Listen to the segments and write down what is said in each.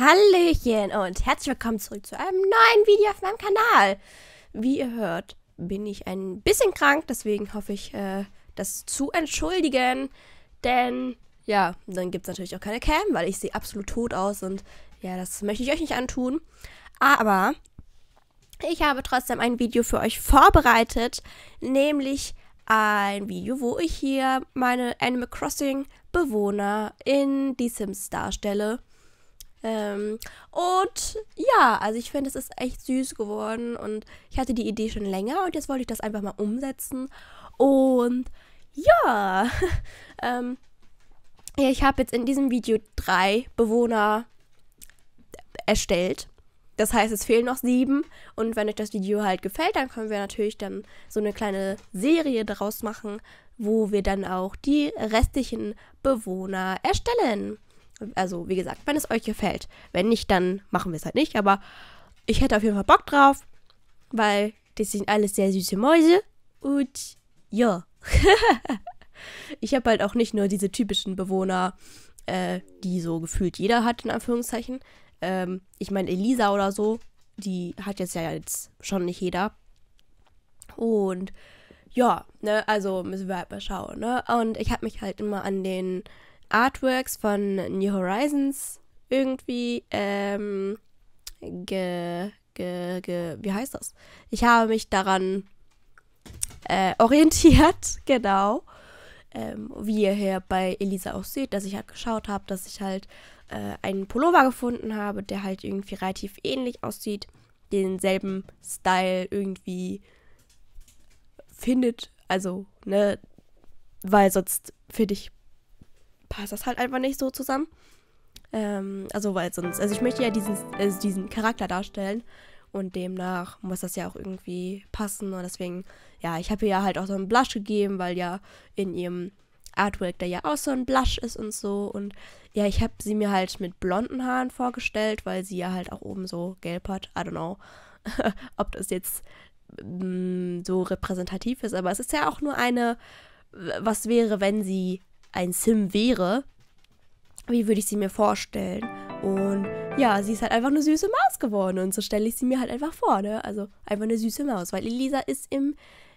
Hallöchen und herzlich willkommen zurück zu einem neuen Video auf meinem Kanal. Wie ihr hört, bin ich ein bisschen krank, deswegen hoffe ich, äh, das zu entschuldigen. Denn, ja, dann gibt es natürlich auch keine Cam, weil ich sehe absolut tot aus und ja, das möchte ich euch nicht antun. Aber ich habe trotzdem ein Video für euch vorbereitet, nämlich ein Video, wo ich hier meine Animal Crossing Bewohner in die Sims darstelle. Ähm, und ja, also ich finde, es ist echt süß geworden und ich hatte die Idee schon länger und jetzt wollte ich das einfach mal umsetzen. Und ja, ähm, ja ich habe jetzt in diesem Video drei Bewohner erstellt. Das heißt, es fehlen noch sieben. Und wenn euch das Video halt gefällt, dann können wir natürlich dann so eine kleine Serie daraus machen, wo wir dann auch die restlichen Bewohner erstellen. Also, wie gesagt, wenn es euch gefällt. Wenn nicht, dann machen wir es halt nicht. Aber ich hätte auf jeden Fall Bock drauf, weil das sind alles sehr süße Mäuse. Und ja. ich habe halt auch nicht nur diese typischen Bewohner, äh, die so gefühlt jeder hat, in Anführungszeichen. Ähm, ich meine, Elisa oder so, die hat jetzt ja jetzt schon nicht jeder. Und ja, ne, also müssen wir halt mal schauen, ne? Und ich habe mich halt immer an den Artworks von New Horizons irgendwie ähm, ge, ge, ge, wie heißt das? Ich habe mich daran äh, orientiert, genau. Ähm, wie ihr hier bei Elisa auch seht, dass ich halt geschaut habe, dass ich halt äh, einen Pullover gefunden habe, der halt irgendwie relativ ähnlich aussieht, denselben Style irgendwie findet, also, ne, weil sonst finde ich passt das halt einfach nicht so zusammen. Ähm, also weil sonst, also ich möchte ja diesen, also diesen Charakter darstellen und demnach muss das ja auch irgendwie passen und deswegen, ja, ich habe ihr ja halt auch so einen Blush gegeben, weil ja in ihrem Artwork da ja auch so ein Blush ist und so und ja, ich habe sie mir halt mit blonden Haaren vorgestellt, weil sie ja halt auch oben so gelb hat. I don't know, ob das jetzt mh, mm, so repräsentativ ist, aber es ist ja auch nur eine, was wäre, wenn sie ein Sim wäre, wie würde ich sie mir vorstellen? Und ja, sie ist halt einfach eine süße Maus geworden und so stelle ich sie mir halt einfach vor, ne? Also einfach eine süße Maus, weil Elisa ist im,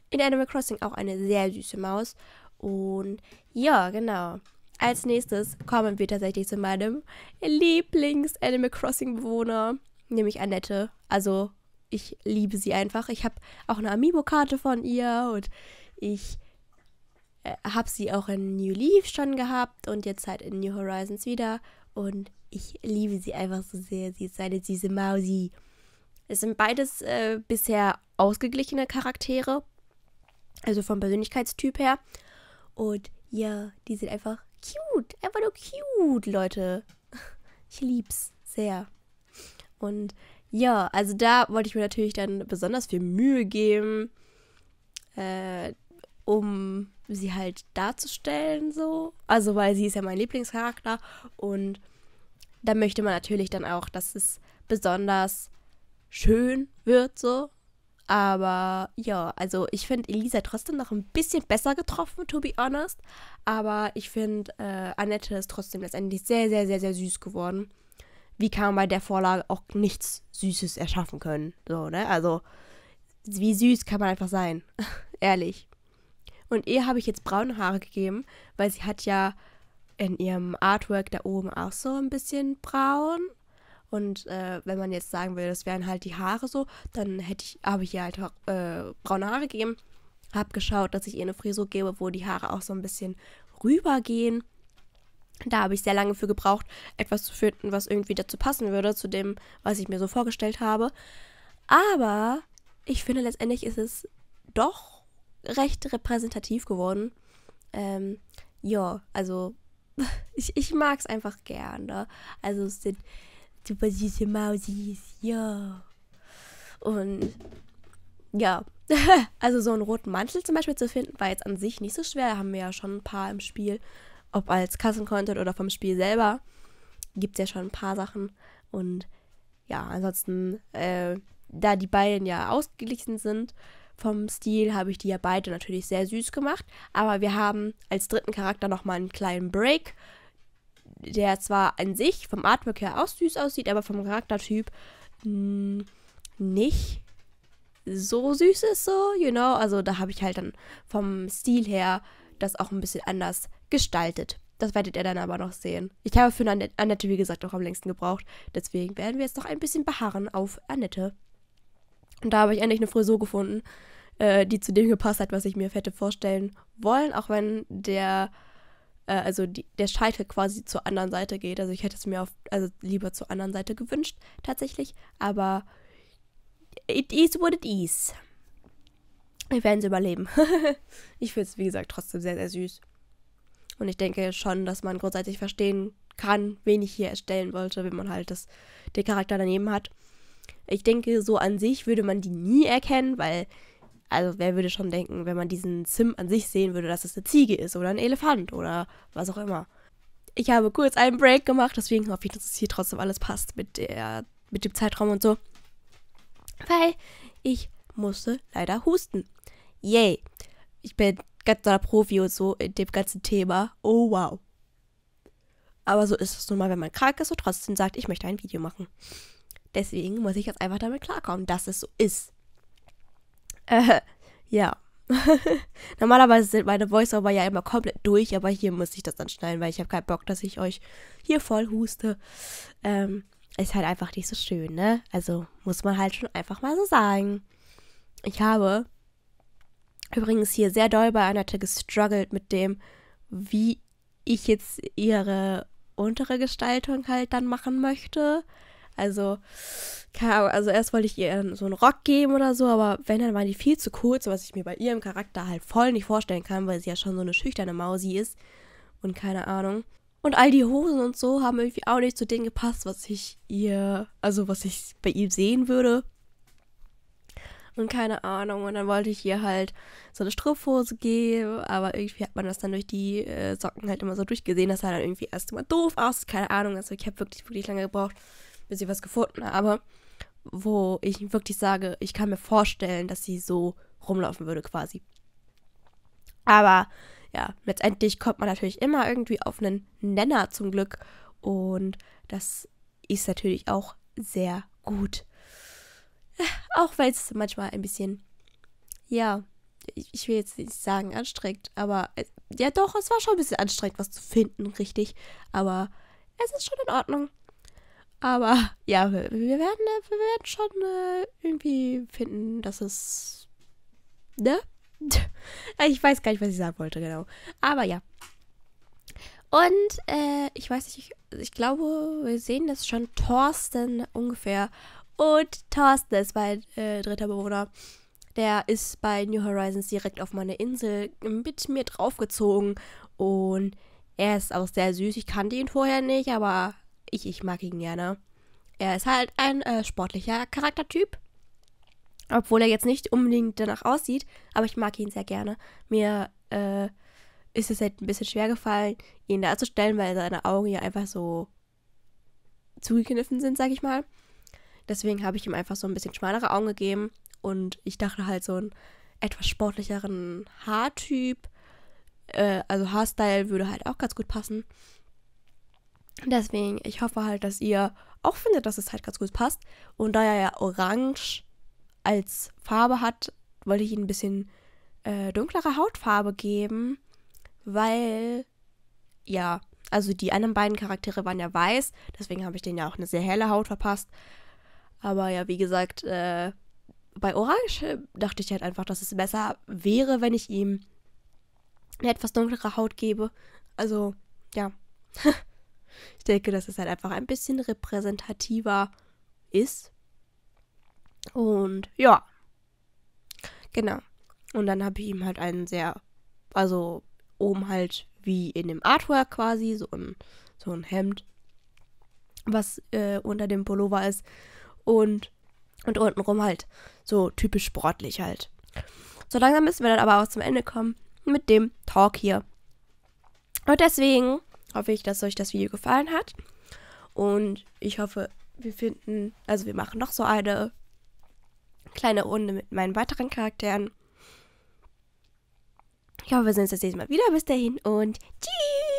in Animal Crossing auch eine sehr süße Maus. Und ja, genau. Als nächstes kommen wir tatsächlich zu meinem Lieblings-Animal Crossing-Bewohner, nämlich Annette. Also ich liebe sie einfach. Ich habe auch eine Amiibo-Karte von ihr und ich äh, habe sie auch in New Leaf schon gehabt und jetzt halt in New Horizons wieder. Und ich liebe sie einfach so sehr. Sie ist eine süße Mausi. Es sind beides äh, bisher ausgeglichene Charaktere. Also vom Persönlichkeitstyp her. Und ja, die sind einfach cute. Einfach nur cute, Leute. Ich lieb's sehr. Und ja, also da wollte ich mir natürlich dann besonders viel Mühe geben, äh, um sie halt darzustellen so. Also weil sie ist ja mein Lieblingscharakter und da möchte man natürlich dann auch, dass es besonders schön wird so. Aber ja, also ich finde Elisa trotzdem noch ein bisschen besser getroffen, to be honest. Aber ich finde, äh, Annette ist trotzdem letztendlich sehr, sehr, sehr, sehr süß geworden. Wie kann man bei der Vorlage auch nichts Süßes erschaffen können? So, ne? Also, wie süß kann man einfach sein? Ehrlich. Und ihr habe ich jetzt braune Haare gegeben, weil sie hat ja in ihrem Artwork da oben auch so ein bisschen braun. Und äh, wenn man jetzt sagen würde, das wären halt die Haare so, dann hätte ich, habe ich ihr halt äh, braune Haare gegeben. Hab geschaut, dass ich ihr eine Frisur gebe, wo die Haare auch so ein bisschen rübergehen. Da habe ich sehr lange für gebraucht, etwas zu finden, was irgendwie dazu passen würde, zu dem, was ich mir so vorgestellt habe. Aber ich finde, letztendlich ist es doch recht repräsentativ geworden. Ähm, ja, also ich, ich mag es einfach gerne. Ne? Also es sind super süße Mausis, ja. Und ja, also so einen roten Mantel zum Beispiel zu finden, war jetzt an sich nicht so schwer. Da Haben wir ja schon ein paar im Spiel, ob als Kassencontent oder vom Spiel selber. Gibt es ja schon ein paar Sachen. Und ja, ansonsten, äh, da die beiden ja ausgeglichen sind, vom Stil habe ich die ja beide natürlich sehr süß gemacht, aber wir haben als dritten Charakter nochmal einen kleinen Break, der zwar an sich vom Artwork her auch süß aussieht, aber vom Charaktertyp hm, nicht so süß ist, so, you know. Also da habe ich halt dann vom Stil her das auch ein bisschen anders gestaltet. Das werdet ihr dann aber noch sehen. Ich habe für Annette, Annette wie gesagt, auch am längsten gebraucht. Deswegen werden wir jetzt noch ein bisschen beharren auf Annette. Und da habe ich endlich eine Frisur gefunden, äh, die zu dem gepasst hat, was ich mir hätte vorstellen wollen, auch wenn der, äh, also die, der Scheitel quasi zur anderen Seite geht. Also ich hätte es mir auf, also lieber zur anderen Seite gewünscht, tatsächlich. Aber it is what it is. Wir werden es überleben. ich finde es, wie gesagt, trotzdem sehr, sehr süß. Und ich denke schon, dass man grundsätzlich verstehen kann, wen ich hier erstellen wollte, wenn man halt das, den Charakter daneben hat. Ich denke, so an sich würde man die nie erkennen, weil, also wer würde schon denken, wenn man diesen Sim an sich sehen würde, dass es eine Ziege ist oder ein Elefant oder was auch immer. Ich habe kurz einen Break gemacht, deswegen hoffe ich, dass es hier trotzdem alles passt mit, der, mit dem Zeitraum und so. Weil ich musste leider husten. Yay. Ich bin ganz doller Profi und so in dem ganzen Thema. Oh wow. Aber so ist es nun mal, wenn man krank ist und trotzdem sagt, ich möchte ein Video machen. Deswegen muss ich jetzt einfach damit klarkommen, dass es so ist. Äh, ja. Normalerweise sind meine Voice-Over ja immer komplett durch, aber hier muss ich das dann schneiden, weil ich habe keinen Bock, dass ich euch hier voll huste. Ähm, ist halt einfach nicht so schön, ne? Also muss man halt schon einfach mal so sagen. Ich habe übrigens hier sehr doll bei Annette gestruggelt mit dem, wie ich jetzt ihre untere Gestaltung halt dann machen möchte. Also, keine Ahnung, also erst wollte ich ihr so einen Rock geben oder so, aber wenn, dann waren die viel zu kurz, was ich mir bei ihrem Charakter halt voll nicht vorstellen kann, weil sie ja schon so eine schüchterne Mausi ist und keine Ahnung. Und all die Hosen und so haben irgendwie auch nicht zu dem gepasst, was ich ihr, also was ich bei ihr sehen würde. Und keine Ahnung. Und dann wollte ich ihr halt so eine Strumpfhose geben, aber irgendwie hat man das dann durch die äh, Socken halt immer so durchgesehen, das sah dann irgendwie erst immer doof aus. Keine Ahnung. Also ich habe wirklich, wirklich lange gebraucht, bis sie was gefunden habe, wo ich wirklich sage, ich kann mir vorstellen, dass sie so rumlaufen würde quasi. Aber ja, letztendlich kommt man natürlich immer irgendwie auf einen Nenner zum Glück und das ist natürlich auch sehr gut. Auch weil es manchmal ein bisschen, ja, ich will jetzt nicht sagen anstrengend, aber äh, ja doch, es war schon ein bisschen anstrengend, was zu finden, richtig. Aber es ist schon in Ordnung. Aber ja, wir, wir werden, äh, wir werden schon äh, irgendwie finden, dass es. Ne? ich weiß gar nicht, was ich sagen wollte, genau. Aber ja. Und äh, ich weiß nicht, ich, ich glaube, wir sehen das schon Thorsten ungefähr. Und Thorsten ist mein äh, dritter Bewohner. Der ist bei New Horizons direkt auf meine Insel mit mir draufgezogen. Und er ist auch sehr süß. Ich kannte ihn vorher nicht, aber ich, ich mag ihn gerne. Er ist halt ein äh, sportlicher Charaktertyp. Obwohl er jetzt nicht unbedingt danach aussieht, aber ich mag ihn sehr gerne. Mir äh, ist es halt ein bisschen schwer gefallen, ihn darzustellen, weil seine Augen ja einfach so zugekniffen sind, sag ich mal. Deswegen habe ich ihm einfach so ein bisschen schmalere Augen gegeben und ich dachte halt so einen etwas sportlicheren Haartyp, äh, also Haarstyle würde halt auch ganz gut passen. Deswegen, ich hoffe halt, dass ihr auch findet, dass es halt ganz gut passt. Und da er ja orange als Farbe hat, wollte ich ihm ein bisschen äh, dunklere Hautfarbe geben, weil, ja, also die anderen beiden Charaktere waren ja weiß, deswegen habe ich denen ja auch eine sehr helle Haut verpasst. Aber ja, wie gesagt, äh, bei Orange dachte ich halt einfach, dass es besser wäre, wenn ich ihm eine etwas dunklere Haut gebe. Also, ja. Ich denke, dass es halt einfach ein bisschen repräsentativer ist. Und ja, genau. Und dann habe ich ihm halt einen sehr, also oben halt wie in dem Artwork quasi, so ein, so ein Hemd, was äh, unter dem Pullover ist. Und, und untenrum halt so typisch sportlich halt. So langsam müssen wir dann aber auch zum Ende kommen mit dem Talk hier. Und deswegen hoffe ich, dass euch das Video gefallen hat. Und ich hoffe, wir finden, also wir machen noch so eine kleine Runde mit meinen weiteren Charakteren. Ich hoffe, wir sehen uns das nächste Mal wieder. Bis dahin und tschüss!